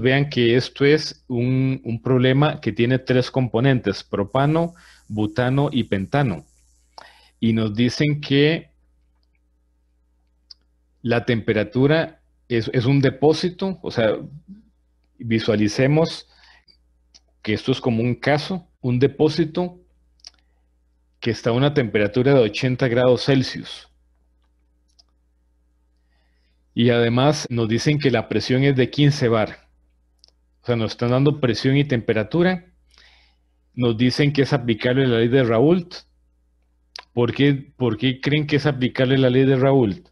vean que esto es un, problema que tiene tres componentes, propano, butano y pentano. Y nos dicen que la temperatura es, es, un depósito, o sea, visualicemos que esto es como un caso, un depósito que está a una temperatura de 80 grados Celsius. Y además nos dicen que la presión es de 15 bar. O sea, nos están dando presión y temperatura. Nos dicen que es aplicable la ley de Raúl. ¿Por qué, creen que es aplicable la ley de Raúl?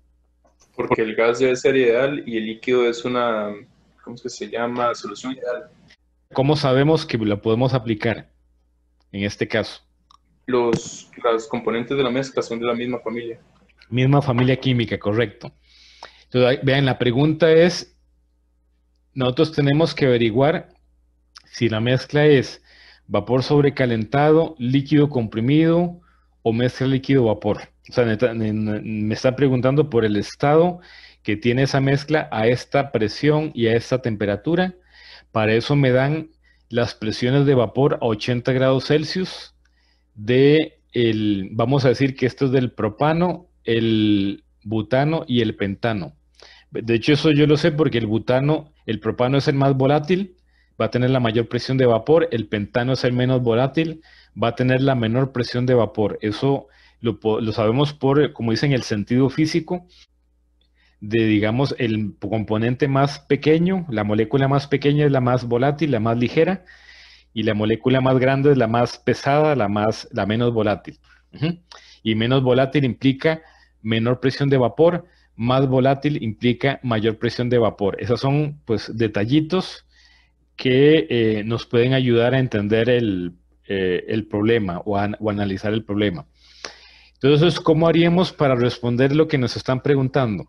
Porque el gas debe ser ideal y el líquido es una, ¿cómo se llama? Solución ideal. ¿Cómo sabemos que la podemos aplicar en este caso? Los, los componentes de la mezcla son de la misma familia. Misma familia química, correcto. Entonces, vean, la pregunta es, nosotros tenemos que averiguar si la mezcla es vapor sobrecalentado, líquido comprimido o mezcla líquido-vapor. O sea, me están preguntando por el estado que tiene esa mezcla a esta presión y a esta temperatura. Para eso me dan las presiones de vapor a 80 grados Celsius de vamos a decir que esto es del propano, el butano y el pentano. De hecho, eso yo lo sé porque el butano, el propano es el más volátil, va a tener la mayor presión de vapor, el pentano es el menos volátil, va a tener la menor presión de vapor. Eso lo, sabemos por, como dicen, el sentido físico de, digamos, el componente más pequeño, la molécula más pequeña es la más volátil, la más ligera, y la molécula más grande es la más pesada, la, más, la menos volátil. Y menos volátil implica menor presión de vapor, más volátil implica mayor presión de vapor. Esos son pues detallitos que eh, nos pueden ayudar a entender el, eh, problema o, o analizar el problema. Entonces, ¿cómo haríamos para responder lo que nos están preguntando?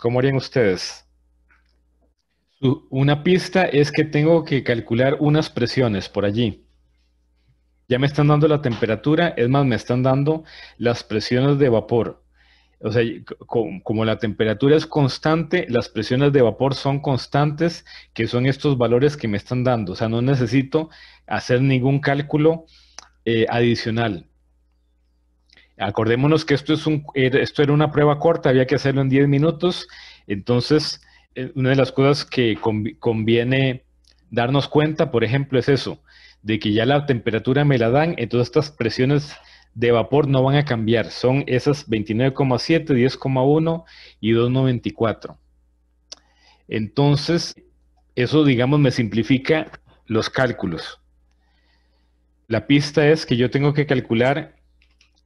¿Cómo harían ustedes? Una pista es que tengo que calcular unas presiones por allí. Ya me están dando la temperatura, es más, me están dando las presiones de vapor o sea, como, la temperatura es constante, las presiones de vapor son constantes, que son estos valores que me están dando. O sea, no necesito hacer ningún cálculo eh, adicional. Acordémonos que esto, es un, er, esto era una prueba corta, había que hacerlo en 10 minutos. Entonces, eh, una de las cosas que conviene darnos cuenta, por ejemplo, es eso, de que ya la temperatura me la dan, entonces estas presiones de vapor no van a cambiar. Son esas 29,7, 10,1 y 2,94. Entonces, eso, digamos, me simplifica los cálculos. La pista es que yo tengo que calcular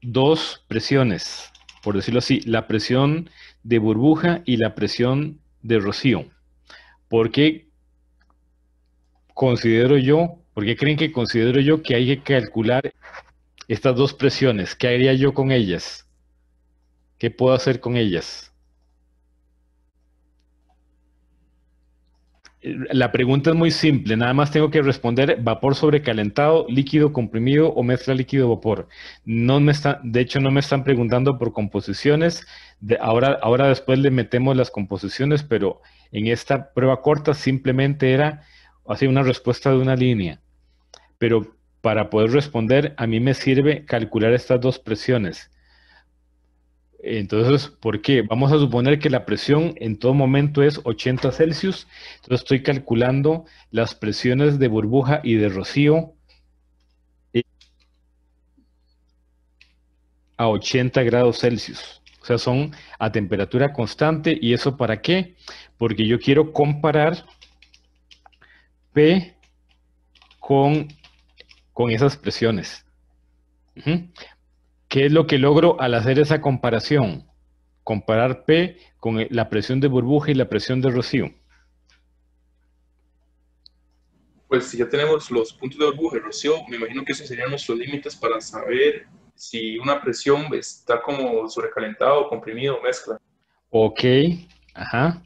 dos presiones, por decirlo así, la presión de burbuja y la presión de rocío. ¿Por qué considero yo, por qué creen que considero yo que hay que calcular estas dos presiones, ¿qué haría yo con ellas? ¿Qué puedo hacer con ellas? La pregunta es muy simple, nada más tengo que responder vapor sobrecalentado, líquido comprimido o mezcla líquido-vapor. No de hecho, no me están preguntando por composiciones, ahora, ahora después le metemos las composiciones, pero en esta prueba corta simplemente era así una respuesta de una línea. Pero para poder responder, a mí me sirve calcular estas dos presiones. Entonces, ¿por qué? Vamos a suponer que la presión en todo momento es 80 Celsius. Entonces estoy calculando las presiones de burbuja y de rocío eh, a 80 grados Celsius. O sea, son a temperatura constante. ¿Y eso para qué? Porque yo quiero comparar P con con esas presiones. ¿Qué es lo que logro al hacer esa comparación? Comparar P con la presión de burbuja y la presión de rocío. Pues si ya tenemos los puntos de burbuja y rocío, me imagino que esos serían nuestros límites para saber si una presión está como sobrecalentada o comprimida o mezcla. Ok, ajá.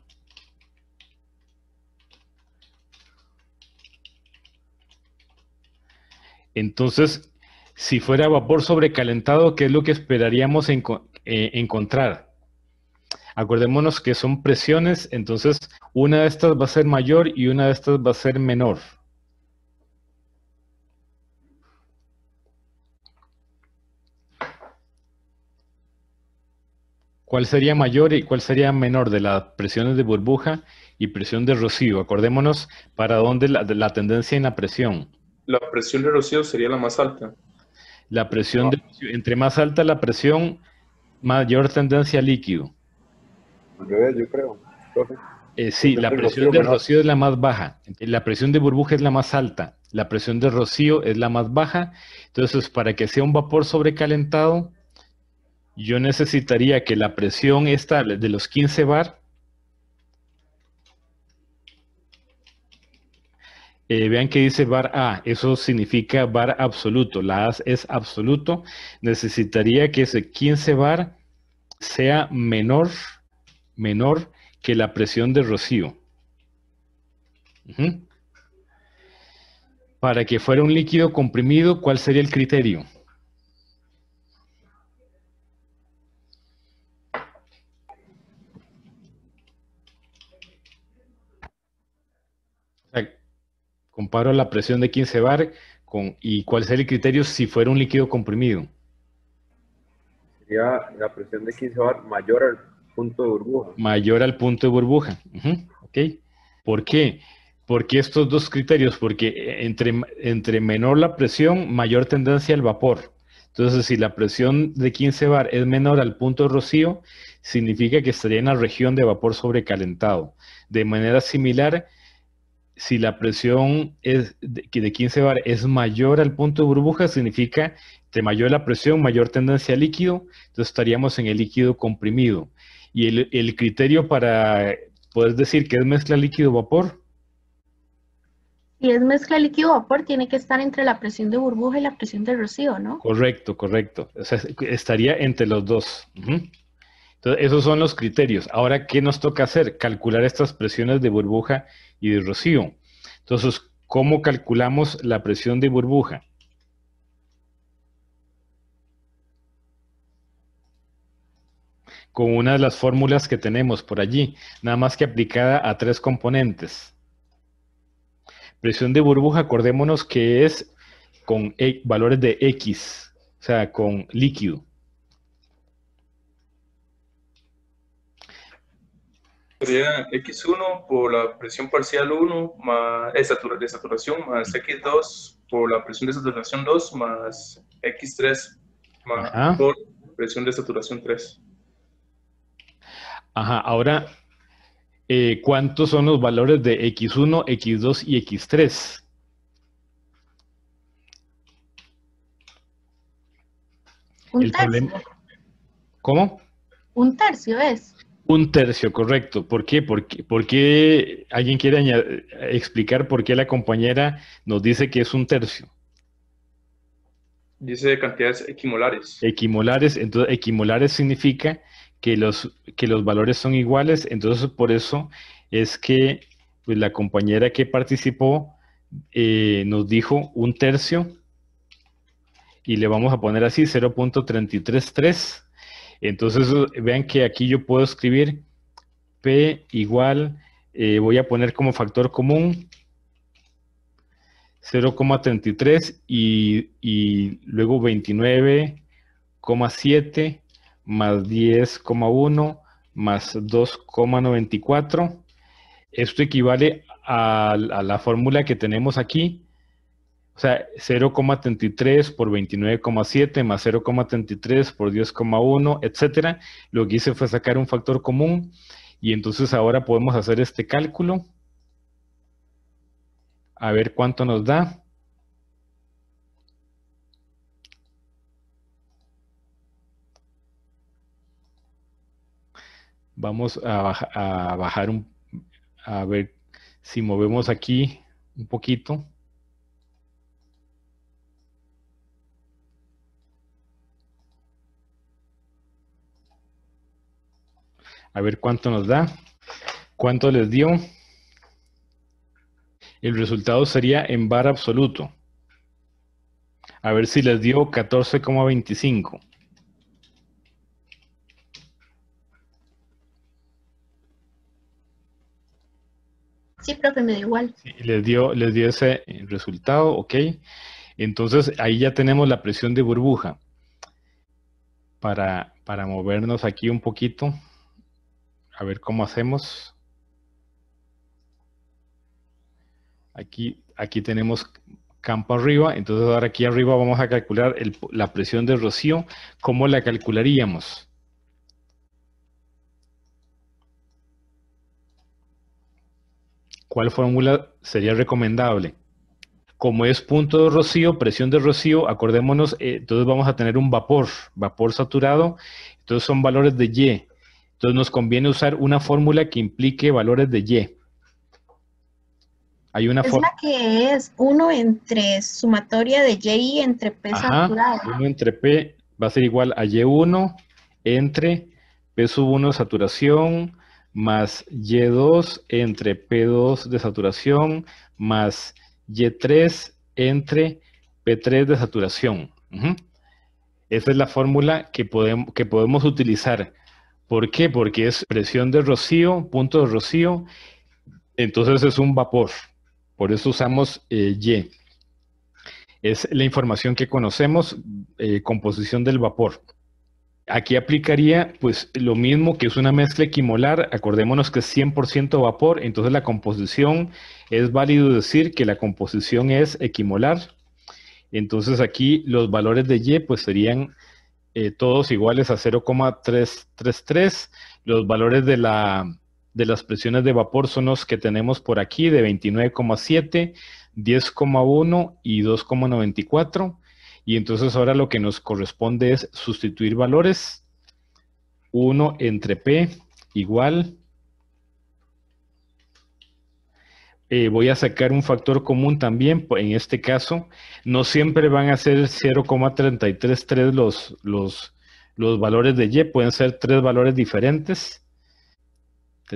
Entonces, si fuera vapor sobrecalentado, ¿qué es lo que esperaríamos eh, encontrar? Acordémonos que son presiones, entonces una de estas va a ser mayor y una de estas va a ser menor. ¿Cuál sería mayor y cuál sería menor de las presiones de burbuja y presión de rocío? Acordémonos para dónde la tendencia en la presión. La presión de rocío sería la más alta. La presión, de, ah. entre más alta la presión, mayor tendencia a líquido. yo creo. Eh, sí, la presión de rocío es la más baja, la presión de burbuja es la más alta, la presión de rocío es la más baja. Entonces, para que sea un vapor sobrecalentado, yo necesitaría que la presión esta de los 15 bar Eh, vean que dice bar A, eso significa bar absoluto, la A es absoluto, necesitaría que ese 15 bar sea menor, menor que la presión de rocío. Para que fuera un líquido comprimido, ¿cuál sería el criterio? Comparo la presión de 15 bar con, y cuál sería el criterio si fuera un líquido comprimido. Sería la presión de 15 bar mayor al punto de burbuja. Mayor al punto de burbuja. ¿Por qué? Porque estos dos criterios, porque entre, entre menor la presión, mayor tendencia al vapor. Entonces, si la presión de 15 bar es menor al punto de rocío, significa que estaría en la región de vapor sobrecalentado. De manera similar, si la presión es de, 15 bar es mayor al punto de burbuja, significa que mayor la presión, mayor tendencia al líquido, entonces estaríamos en el líquido comprimido. Y el, criterio para poder decir que es mezcla líquido-vapor. Si es mezcla líquido-vapor, tiene que estar entre la presión de burbuja y la presión de rocío, ¿no? Correcto, correcto. O sea, estaría entre los dos esos son los criterios. Ahora, ¿qué nos toca hacer? Calcular estas presiones de burbuja y de rocío. Entonces, ¿cómo calculamos la presión de burbuja? Con una de las fórmulas que tenemos por allí, nada más que aplicada a tres componentes. Presión de burbuja, acordémonos que es con e, valores de X, o sea, con líquido. sería X1 por la presión parcial 1 más eh, de saturación más X2 por la presión de saturación 2 más X3 más por presión de saturación 3. Ajá, ahora, eh, ¿cuántos son los valores de X1, X2 y X3? Un tercio. ¿Cómo? Un tercio es. Un tercio, correcto. ¿Por qué? Porque, qué alguien quiere explicar por qué la compañera nos dice que es un tercio. Dice cantidades equimolares. Equimolares, entonces equimolares significa que los, que los valores son iguales, entonces por eso es que pues, la compañera que participó eh, nos dijo un tercio y le vamos a poner así 0.333 entonces, vean que aquí yo puedo escribir P igual, eh, voy a poner como factor común 0,33 y, y luego 29,7 más 10,1 más 2,94. Esto equivale a la fórmula que tenemos aquí, o sea, 0,33 por 29,7 más 0,33 por 10,1, etcétera. Lo que hice fue sacar un factor común y entonces ahora podemos hacer este cálculo. A ver cuánto nos da. Vamos a, a bajar un, a ver si movemos aquí un poquito. A ver cuánto nos da. ¿Cuánto les dio? El resultado sería en bar absoluto. A ver si les dio 14,25. Sí, profe, me da igual. les dio, les ese resultado, ok. Entonces ahí ya tenemos la presión de burbuja. para movernos aquí un poquito a ver cómo hacemos. Aquí, aquí tenemos campo arriba, entonces ahora aquí arriba vamos a calcular la presión de rocío. ¿Cómo la calcularíamos? ¿Cuál fórmula sería recomendable? Como es punto de rocío, presión de rocío, acordémonos, eh, entonces vamos a tener un vapor, vapor saturado, entonces son valores de Y. Entonces nos conviene usar una fórmula que implique valores de Y. Hay una es la que es 1 entre sumatoria de Y entre P saturado. 1 entre P va a ser igual a Y1 entre P sub 1 de saturación más Y2 entre P2 de saturación más Y3 entre P3 de saturación. Esa es la fórmula que que podemos utilizar ¿Por qué? Porque es presión de rocío, punto de rocío, entonces es un vapor. Por eso usamos eh, Y. Es la información que conocemos, eh, composición del vapor. Aquí aplicaría pues lo mismo que es una mezcla equimolar, acordémonos que es 100% vapor, entonces la composición, es válido decir que la composición es equimolar. Entonces aquí los valores de Y pues serían eh, todos iguales a 0,333. Los valores de, de las presiones de vapor son los que tenemos por aquí, de 29,7, 10,1 y 2,94. Y entonces ahora lo que nos corresponde es sustituir valores. 1 entre P igual Eh, voy a sacar un factor común también, pues, en este caso, no siempre van a ser 0,333 los, los, valores de Y, pueden ser tres valores diferentes,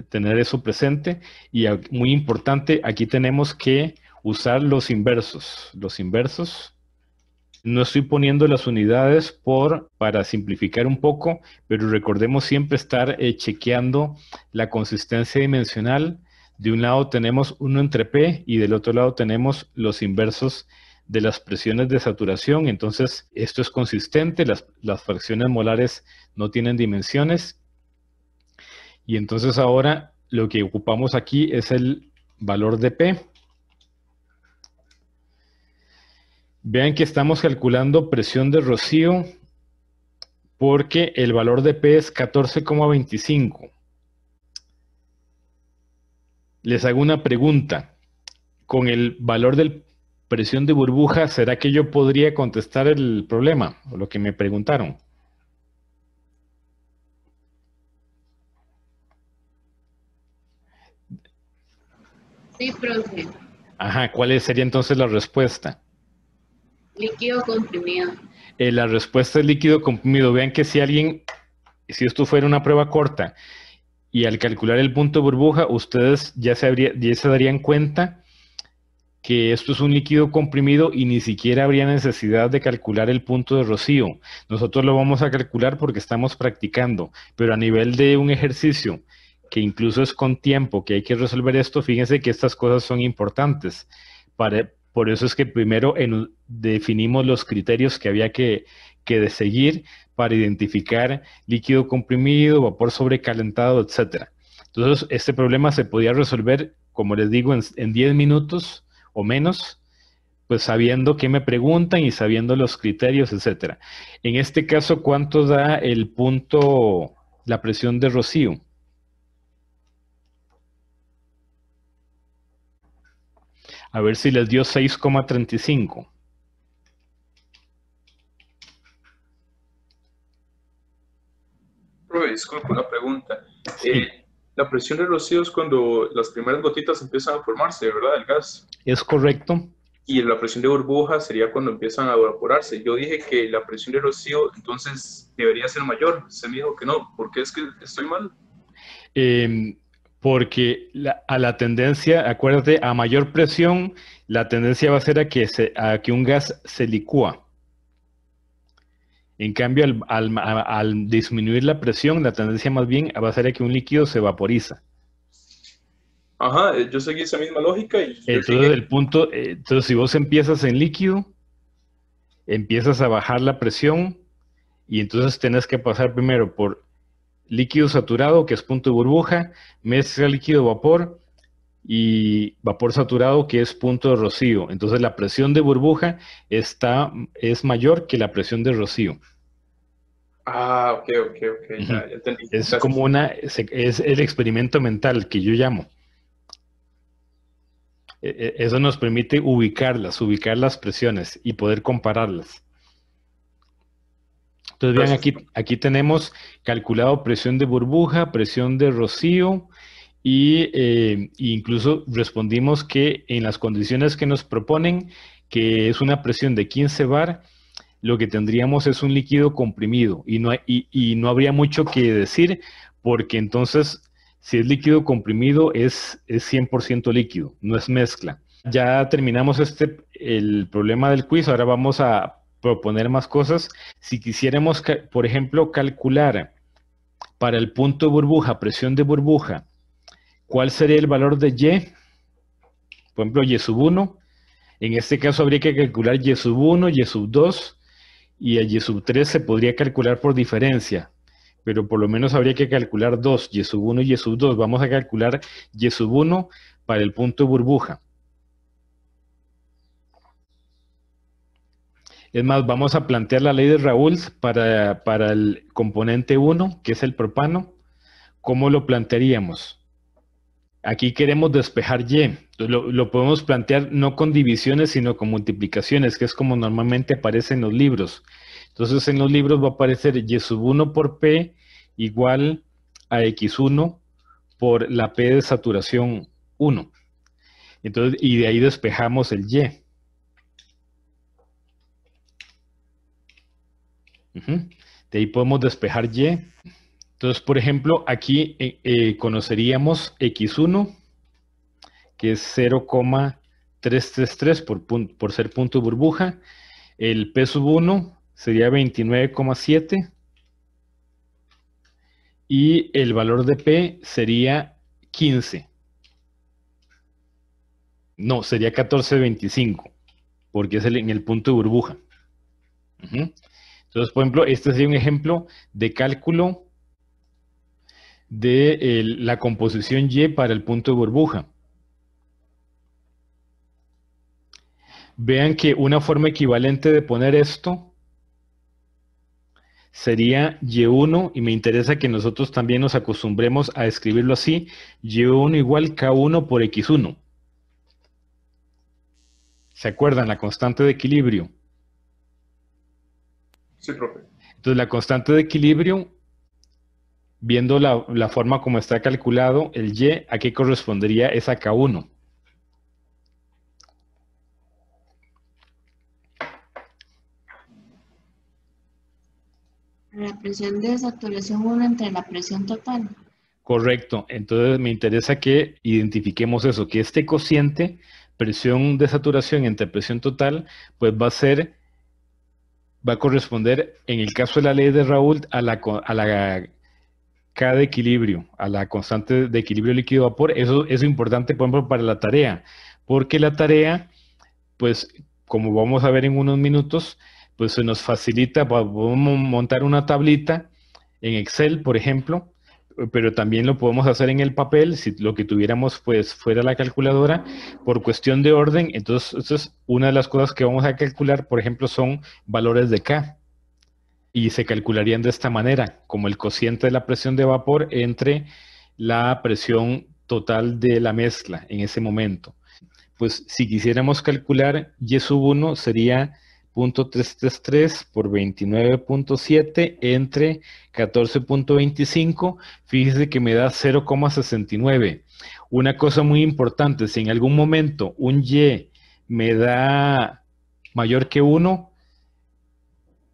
tener eso presente, y muy importante, aquí tenemos que usar los inversos, los inversos, no estoy poniendo las unidades por, para simplificar un poco, pero recordemos siempre estar eh, chequeando la consistencia dimensional, de un lado tenemos uno entre P y del otro lado tenemos los inversos de las presiones de saturación. Entonces, esto es consistente, las, las fracciones molares no tienen dimensiones. Y entonces ahora lo que ocupamos aquí es el valor de P. Vean que estamos calculando presión de rocío porque el valor de P es 14,25 les hago una pregunta. Con el valor de presión de burbuja, ¿será que yo podría contestar el problema o lo que me preguntaron? Sí, profe. Ajá, ¿cuál sería entonces la respuesta? Líquido comprimido. Eh, la respuesta es líquido comprimido. Vean que si alguien, si esto fuera una prueba corta, y al calcular el punto burbuja, ustedes ya se, se darían cuenta que esto es un líquido comprimido y ni siquiera habría necesidad de calcular el punto de rocío. Nosotros lo vamos a calcular porque estamos practicando, pero a nivel de un ejercicio que incluso es con tiempo, que hay que resolver esto, fíjense que estas cosas son importantes. por eso es que primero definimos los criterios que había que, que de seguir para identificar líquido comprimido, vapor sobrecalentado, etc. Entonces, este problema se podía resolver, como les digo, en, 10 minutos o menos, pues sabiendo qué me preguntan y sabiendo los criterios, etc. En este caso, ¿cuánto da el punto, la presión de Rocío? A ver si les dio 6,35. disculpe, una pregunta. Eh, la presión de rocío es cuando las primeras gotitas empiezan a formarse, ¿verdad? El gas. Es correcto. Y la presión de burbuja sería cuando empiezan a evaporarse. Yo dije que la presión de rocío entonces debería ser mayor. Se me dijo que no. ¿Por qué es que estoy mal? Em, porque a la tendencia, acuérdate, a mayor presión, la tendencia va a ser a que, a que un gas se licúa. En cambio, al, disminuir la presión, la tendencia más bien va a ser que un líquido se vaporiza. Ajá, eh, yo seguí esa misma lógica y... Entonces, el punto, eh, entonces si vos empiezas en líquido, empiezas a bajar la presión y entonces tenés que pasar primero por líquido saturado, que es punto de burbuja, mezcla líquido vapor y vapor saturado, que es punto de rocío. Entonces la presión de burbuja está, es mayor que la presión de rocío. Ah, ok, ok, ok. Es como una, es el experimento mental que yo llamo. E, e, eso nos permite ubicarlas, ubicar las presiones y poder compararlas. Entonces, vean, aquí, aquí tenemos calculado presión de burbuja, presión de rocío, y eh, e incluso respondimos que en las condiciones que nos proponen, que es una presión de 15 bar, lo que tendríamos es un líquido comprimido y no, y, no habría mucho que decir porque entonces si es líquido comprimido es, es 100% líquido, no es mezcla. Ya terminamos este, el problema del quiz, ahora vamos a proponer más cosas. Si quisiéramos, por ejemplo, calcular para el punto de burbuja, presión de burbuja, ¿cuál sería el valor de Y? Por ejemplo, Y sub 1. En este caso habría que calcular Y sub 1, Y sub 2 y a y sub 3 se podría calcular por diferencia, pero por lo menos habría que calcular dos, Y1 y sub 1 y y sub 2. Vamos a calcular y sub 1 para el punto burbuja. Es más, vamos a plantear la ley de Raúl para, para el componente 1, que es el propano. ¿Cómo lo plantearíamos? Aquí queremos despejar Y. Pues, lo, podemos plantear no con divisiones, sino con multiplicaciones, que es como normalmente aparece en los libros. Entonces en los libros va a aparecer y sub 1 por P igual a X1 por la P de saturación 1. Entonces, y de ahí despejamos el Y. De ahí podemos despejar Y. Entonces, por ejemplo, aquí eh, eh, conoceríamos X1 que es 0,333 por, por ser punto burbuja. El P sub 1 sería 29,7. Y el valor de P sería 15. No, sería 14,25, porque es en el punto de burbuja. Entonces, por ejemplo, este sería un ejemplo de cálculo de la composición Y para el punto de burbuja. Vean que una forma equivalente de poner esto sería Y1, y me interesa que nosotros también nos acostumbremos a escribirlo así, Y1 igual K1 por X1. ¿Se acuerdan? La constante de equilibrio. Sí, profe. Entonces, la constante de equilibrio, viendo la, forma como está calculado, el Y, ¿a qué correspondería esa K1? La presión de saturación 1 entre la presión total. Correcto. Entonces me interesa que identifiquemos eso, que este cociente, presión de saturación entre presión total, pues va a ser, va a corresponder, en el caso de la ley de Raúl, a la, a K de equilibrio, a la constante de equilibrio líquido-vapor. Eso, eso es importante, por ejemplo, para la tarea, porque la tarea, pues, como vamos a ver en unos minutos, pues se nos facilita, pues, podemos montar una tablita en Excel, por ejemplo, pero también lo podemos hacer en el papel, si lo que tuviéramos pues fuera la calculadora, por cuestión de orden, entonces, una de las cosas que vamos a calcular, por ejemplo, son valores de K, y se calcularían de esta manera, como el cociente de la presión de vapor entre la presión total de la mezcla en ese momento. Pues si quisiéramos calcular Y sub 1 sería .333 por 29.7 entre 14.25, fíjese que me da 0,69. Una cosa muy importante, si en algún momento un Y me da mayor que 1,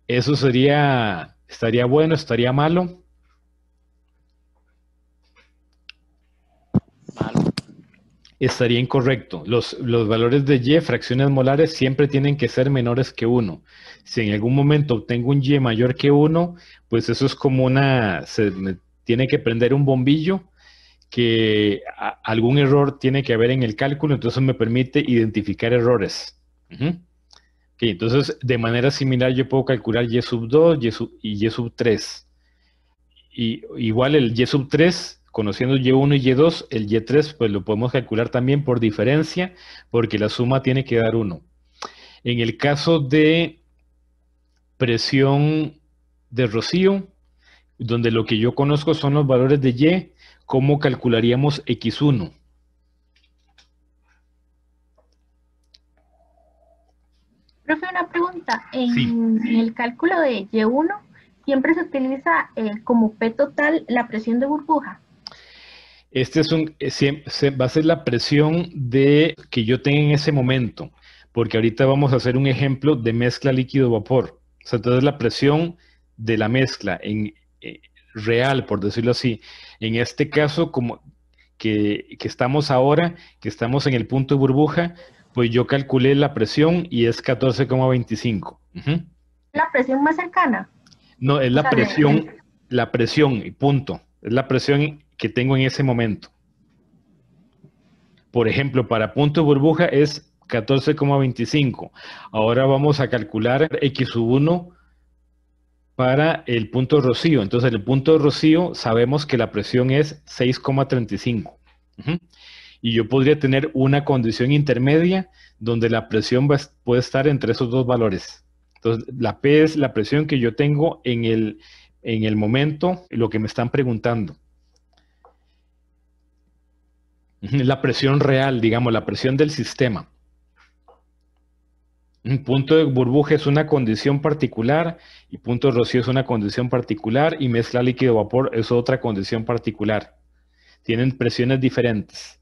eso sería, estaría bueno, estaría malo. estaría incorrecto. Los, los, valores de y, fracciones molares, siempre tienen que ser menores que 1. Si en algún momento obtengo un y mayor que 1, pues eso es como una... Se me tiene que prender un bombillo que algún error tiene que haber en el cálculo, entonces me permite identificar errores. entonces, de manera similar, yo puedo calcular y sub 2 y, y y sub 3. Y, igual el y sub 3 conociendo Y1 y Y2, el Y3 pues lo podemos calcular también por diferencia, porque la suma tiene que dar 1. En el caso de presión de rocío, donde lo que yo conozco son los valores de Y, ¿cómo calcularíamos X1? Profe, una pregunta. En el cálculo de Y1, ¿siempre se utiliza eh, como P total la presión de burbuja? Este es un, eh, va a ser la presión de, que yo tenga en ese momento, porque ahorita vamos a hacer un ejemplo de mezcla líquido-vapor. O sea, entonces la presión de la mezcla en, eh, real, por decirlo así. En este caso, como que, estamos ahora, que estamos en el punto de burbuja, pues yo calculé la presión y es 14,25. ¿La presión más cercana? No, es la presión, la presión, punto. Es la presión que tengo en ese momento. Por ejemplo, para punto burbuja es 14,25. Ahora vamos a calcular X 1 para el punto rocío. Entonces, en el punto rocío sabemos que la presión es 6,35. Y yo podría tener una condición intermedia donde la presión puede estar entre esos dos valores. Entonces, la P es la presión que yo tengo en el, en el momento, lo que me están preguntando. La presión real, digamos, la presión del sistema. un Punto de burbuja es una condición particular y punto de rocío es una condición particular y mezcla líquido-vapor es otra condición particular. Tienen presiones diferentes.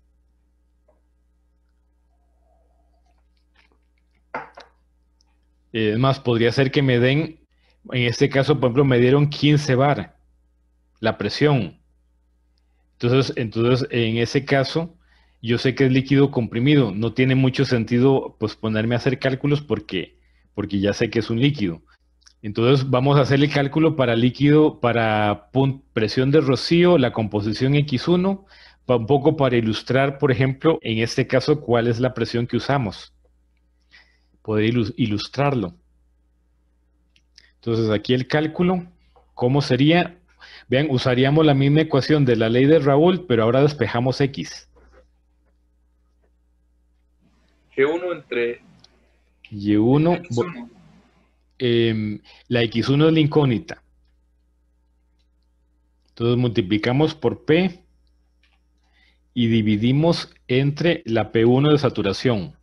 Es más, podría ser que me den, en este caso, por ejemplo, me dieron 15 bar la presión entonces, en ese caso, yo sé que es líquido comprimido. No tiene mucho sentido pues, ponerme a hacer cálculos porque, porque ya sé que es un líquido. Entonces vamos a hacer el cálculo para líquido, para presión de rocío, la composición X1, un poco para ilustrar, por ejemplo, en este caso, cuál es la presión que usamos. Poder ilustrarlo. Entonces aquí el cálculo, ¿cómo sería? Vean, usaríamos la misma ecuación de la ley de Raúl, pero ahora despejamos X. g 1 entre... Y1... Em, la X1 es la incógnita. Entonces multiplicamos por P y dividimos entre la P1 de saturación.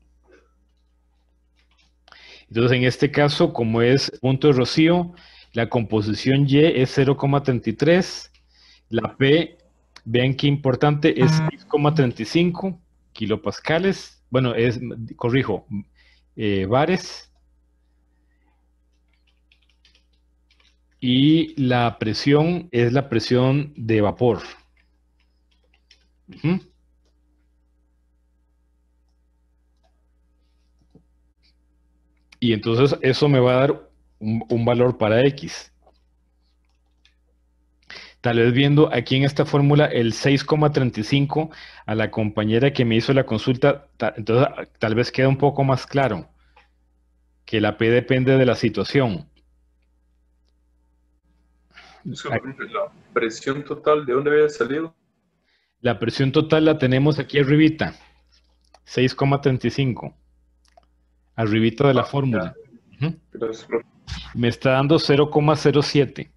Entonces en este caso, como es punto de rocío, la composición Y es 0,33. La P, vean qué importante, es 6,35 ah. kilopascales. Bueno, es, corrijo, eh, bares. Y la presión es la presión de vapor. Y entonces eso me va a dar un, valor para X. Tal vez viendo aquí en esta fórmula el 6,35 a la compañera que me hizo la consulta, entonces ah, tal vez queda un poco más claro que la P depende de la situación. ¿La presión total de dónde había salido? La presión total la tenemos aquí arribita, 6,35, arribita de la ah, fórmula me está dando 0,07.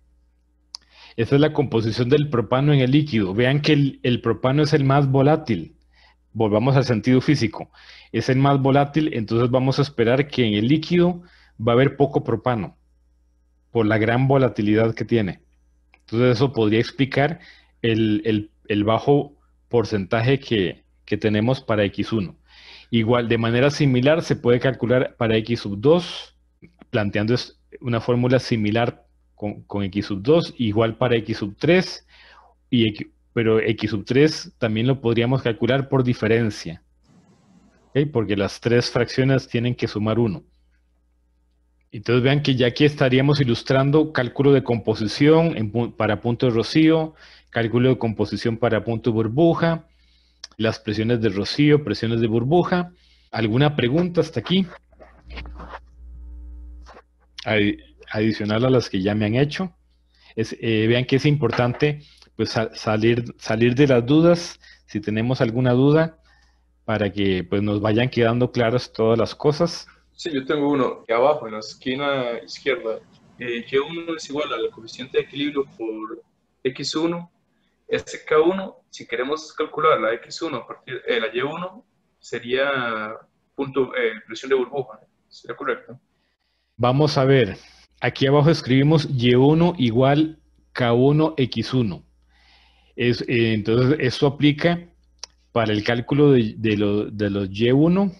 Esa es la composición del propano en el líquido. Vean que el, propano es el más volátil. Volvamos al sentido físico. Es el más volátil, entonces vamos a esperar que en el líquido va a haber poco propano por la gran volatilidad que tiene. Entonces eso podría explicar el, bajo porcentaje que, tenemos para X1. Igual, de manera similar, se puede calcular para X sub 2, planteando una fórmula similar con, x sub 2, igual para x sub 3, y pero x sub 3 también lo podríamos calcular por diferencia, porque las tres fracciones tienen que sumar uno. Entonces vean que ya aquí estaríamos ilustrando cálculo de composición para punto de rocío, cálculo de composición para punto de burbuja, las presiones de rocío, presiones de burbuja. ¿Alguna pregunta hasta aquí? adicional a las que ya me han hecho. Es, eh, vean que es importante pues, salir, salir de las dudas, si tenemos alguna duda, para que pues, nos vayan quedando claras todas las cosas. Sí, yo tengo uno que abajo, en la esquina izquierda, eh, que 1 es igual al coeficiente de equilibrio por x1. Este k1, si queremos calcular la x1 a partir de la y1, sería punto, eh, presión de burbuja, ¿sería correcto? Vamos a ver, aquí abajo escribimos Y1 igual K1X1. Eh, entonces, esto aplica para el cálculo de, de los Y1.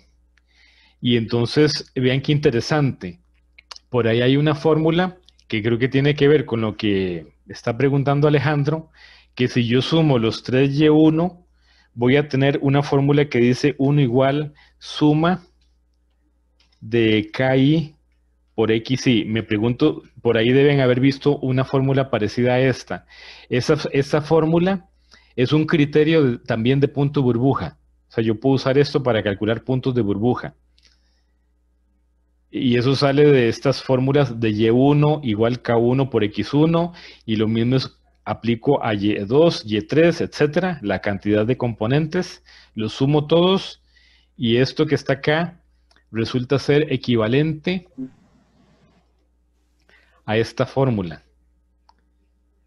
Y entonces, vean qué interesante. Por ahí hay una fórmula que creo que tiene que ver con lo que está preguntando Alejandro, que si yo sumo los 3Y1, voy a tener una fórmula que dice 1 igual suma de KI por X, y Me pregunto, por ahí deben haber visto una fórmula parecida a esta. Esa, fórmula es un criterio también de punto burbuja. O sea, yo puedo usar esto para calcular puntos de burbuja. Y eso sale de estas fórmulas de Y1 igual K1 por X1 y lo mismo aplico a Y2, Y3, etcétera, la cantidad de componentes, los sumo todos y esto que está acá resulta ser equivalente a esta fórmula.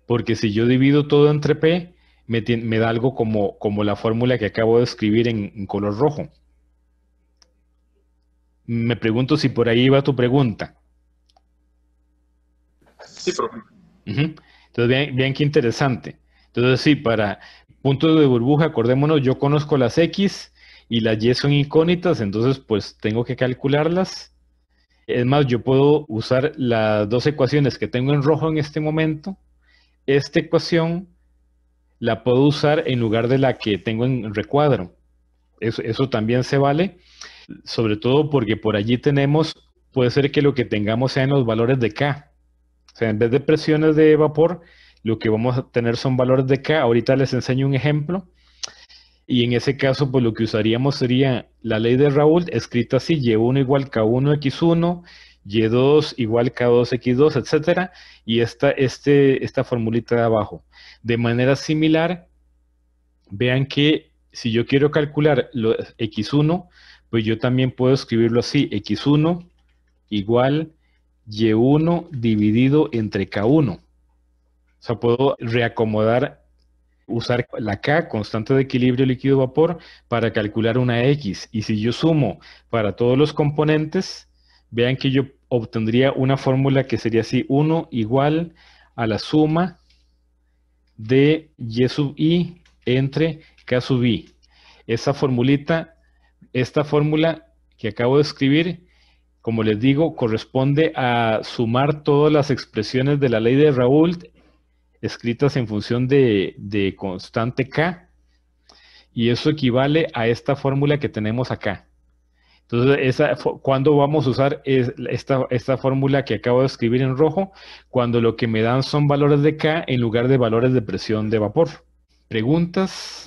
Porque si yo divido todo entre P, me, me da algo como, como, la fórmula que acabo de escribir en, color rojo. Me pregunto si por ahí va tu pregunta. Sí, profe. Entonces, bien vean qué interesante. Entonces, sí, para puntos de burbuja, acordémonos, yo conozco las X y las Y son incógnitas, entonces pues tengo que calcularlas es más, yo puedo usar las dos ecuaciones que tengo en rojo en este momento. Esta ecuación la puedo usar en lugar de la que tengo en recuadro. Eso, también se vale, sobre todo porque por allí tenemos, puede ser que lo que tengamos sean los valores de K. O sea, en vez de presiones de vapor, lo que vamos a tener son valores de K. Ahorita les enseño un ejemplo. Y en ese caso, pues lo que usaríamos sería la ley de Raúl escrita así, Y1 igual K1X1, Y2 igual K2X2, etc. y esta, este, esta formulita de abajo. De manera similar, vean que si yo quiero calcular X1, pues yo también puedo escribirlo así, X1 igual Y1 dividido entre K1. O sea, puedo reacomodar usar la K, constante de equilibrio líquido-vapor, para calcular una X. Y si yo sumo para todos los componentes, vean que yo obtendría una fórmula que sería así, 1 igual a la suma de Y sub I entre K sub I. Esa formulita, esta fórmula que acabo de escribir, como les digo, corresponde a sumar todas las expresiones de la ley de Raoult escritas en función de, constante K, y eso equivale a esta fórmula que tenemos acá. Entonces, esa, ¿cuándo vamos a usar esta, esta, fórmula que acabo de escribir en rojo? Cuando lo que me dan son valores de K en lugar de valores de presión de vapor. ¿Preguntas?